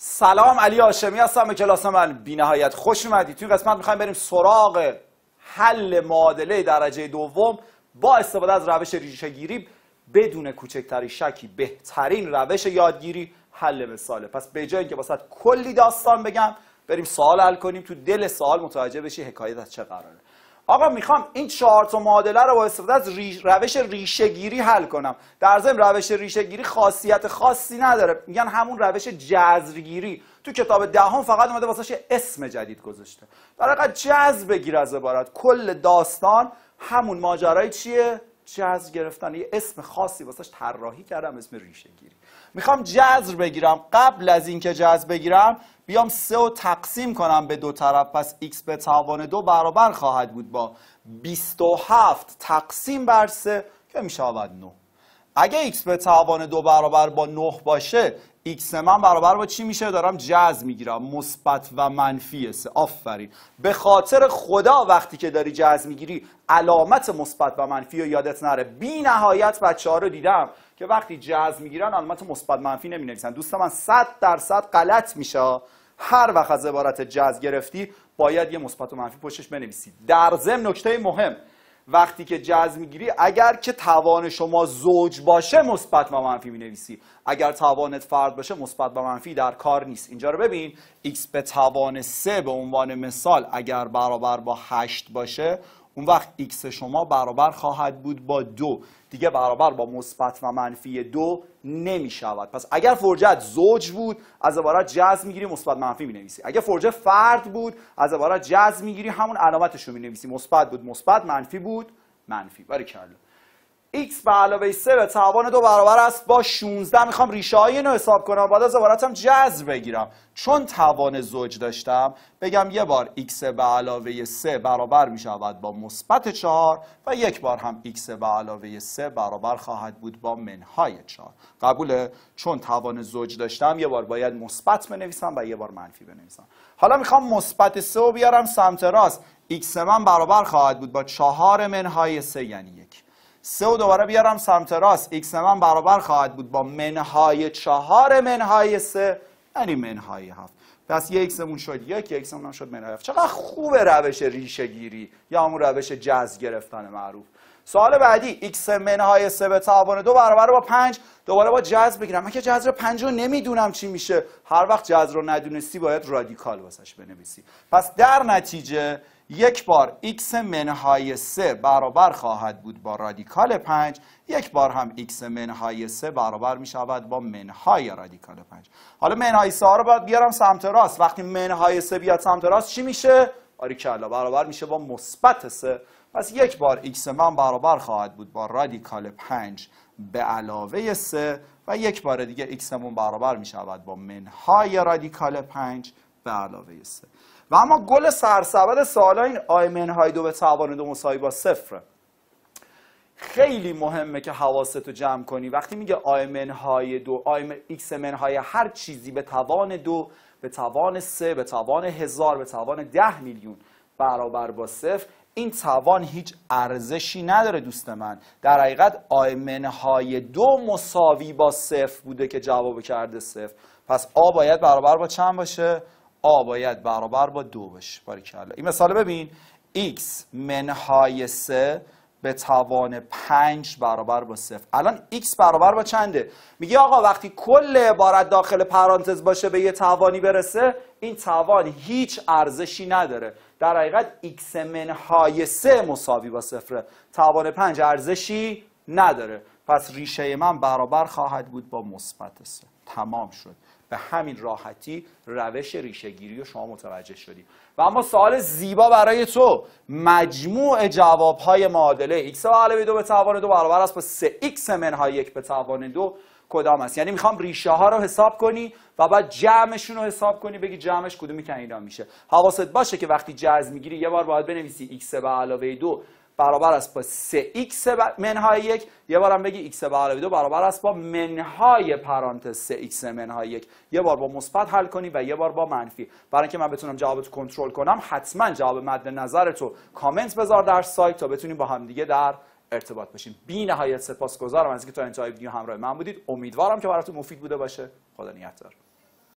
سلام علی آشمی هستم به کلاس من نهایت خوش اومدید توی قسمت میخوایم بریم سراغ حل معادله درجه دوم با استفاده از روش ریشه گیری بدون کوچکترین شکی بهترین روش یادگیری حل مثاله پس به جای اینکه واسط کلی داستان بگم بریم سوال حل کنیم تو دل سوال متوجه بشی حکایت از چه قراره آقا میخوام این چهار تا معادله رو با استفاده از ریش روش گیری حل کنم در ضمن روش گیری خاصیت خاصی نداره میگن همون روش جذرگیری تو کتاب دهم ده فقط اومده واسه اسم جدید گذاشته برای جذر بگیر از عبارت کل داستان همون ماجرای چیه جذر گرفتن یه اسم خاصی واسه طراحی کردم اسم ریشه گیری میخوام جذر بگیرم قبل از اینکه جذر بگیرم بیام سه رو تقسیم کنم به دو طرف پس x به توان دو برابر خواهد بود با 27 تقسیم بر سه که می شود 9 اگه x به توان دو برابر با 9 باشه x من برابر با چی میشه دارم جز میگیرم مثبت و منفی سه آفرین به خاطر خدا وقتی که داری جز میگیری علامت مثبت و منفی رو یادت نره بی نهایت بچه ها رو دیدم که وقتی جذر میگیرن علامت مثبت منفی نمی نویسن دوست من 100 درصد غلط میشه هر وقت از عبارت جذر گرفتی باید یه مثبت و منفی پشتش بنویسی در ضمن نکته مهم وقتی که جذر میگیری اگر که توان شما زوج باشه مثبت و منفی مینویسی اگر توانت فرد باشه مثبت و منفی در کار نیست اینجا رو ببین x به توان 3 به عنوان مثال اگر برابر با 8 باشه اون وقت x شما برابر خواهد بود با دو دیگه برابر با مثبت و منفی دو نمی شود پس اگر فرجت زوج بود از عبارت جذر میگیری مثبت منفی می نویسی اگر فرجه فرد بود از عبارت جذر میگیری همون علامتش رو می نویسی مثبت بود مثبت منفی بود منفی کلو. x به علاوه 3 به توان دو برابر است با 16 میخوام ریشه های اینو حساب کنم بعد از عبارتم جذر بگیرم چون توان زوج داشتم بگم یه بار x به علاوه 3 برابر میشود با مثبت 4 و یک بار هم x به علاوه 3 برابر خواهد بود با منهای 4 قبوله چون توان زوج داشتم یه بار باید مثبت بنویسم و یه بار منفی بنویسم حالا میخوام مثبت 3 رو بیارم سمت راست x من برابر خواهد بود با 4 منهای 3 یعنی سه و دوباره بیارم سمت راست x من برابر خواهد بود با منهای چهار منهای سه یعنی منهای هفت پس یه ایکسمون شد یک یه ایکسمون هم شد منهای هفت چقدر خوبه روش ریشه گیری یا همون روش جز گرفتن معروف سوال بعدی x منهای سه به توان دو برابر با پنج دوباره با جز بگیرم من که رو پنج رو نمیدونم چی میشه هر وقت جز رو ندونستی باید رادیکال واسش بنویسی پس در نتیجه یک بار x منهای 3 برابر خواهد بود با رادیکال 5 یک بار هم x منهای 3 برابر می شود با منهای رادیکال 5 حالا منهای 3 رو باید بیارم سمت راست وقتی منهای 3 بیاد سمت راست چی میشه آریکلا برابر میشه با مثبت 3 پس یک بار x من برابر خواهد بود با رادیکال 5 به علاوه 3 و یک بار دیگه x من برابر می شود با منهای رادیکال 5 به علاوه سه و اما گل سرسبد سالا این آیمن دو به توان دو مساوی با صفر خیلی مهمه که حواست رو جمع کنی وقتی میگه آیمن های دو آیمن ایکس من های هر چیزی به توان دو به توان سه به توان هزار به توان ده میلیون برابر با صفر این توان هیچ ارزشی نداره دوست من در حقیقت آیمن های دو مساوی با صفر بوده که جواب کرده صفر پس آ باید برابر با چند باشه آ باید برابر با دو بشه باریکلا این مثال ببین x منهای سه به توان 5 برابر با صفر الان x برابر با چنده میگه آقا وقتی کل عبارت داخل پرانتز باشه به یه توانی برسه این توان هیچ ارزشی نداره در حقیقت x منهای سه مساوی با صفره توان پنج ارزشی نداره پس ریشه من برابر خواهد بود با مثبت 3 تمام شد به همین راحتی روش ریشهگیری رو شما متوجه شدیم و اما سوال زیبا برای تو مجموع های معادله x به دو به توان دو برابر است با 3x منهای یک به توان دو کدام است یعنی میخوام ریشه ها رو حساب کنی و بعد جمعشون رو حساب کنی بگی جمعش کدومی که اینا میشه حواست باشه که وقتی جذر میگیری یه بار باید بنویسی x به علاوه 2 برابر است با 3x منهای یک یه بارم بگی x برابر دو برابر است با منهای پرانتز 3x منهای یک یه بار با مثبت حل کنی و یه بار با منفی برای اینکه من بتونم جوابتو کنترل کنم حتما جواب مد نظرتو کامنت بذار در سایت تا بتونیم با هم دیگه در ارتباط باشیم بی نهایت سپاسگزارم از اینکه تا انتهای ویدیو همراه من بودید امیدوارم که براتون مفید بوده باشه خدا نگهدار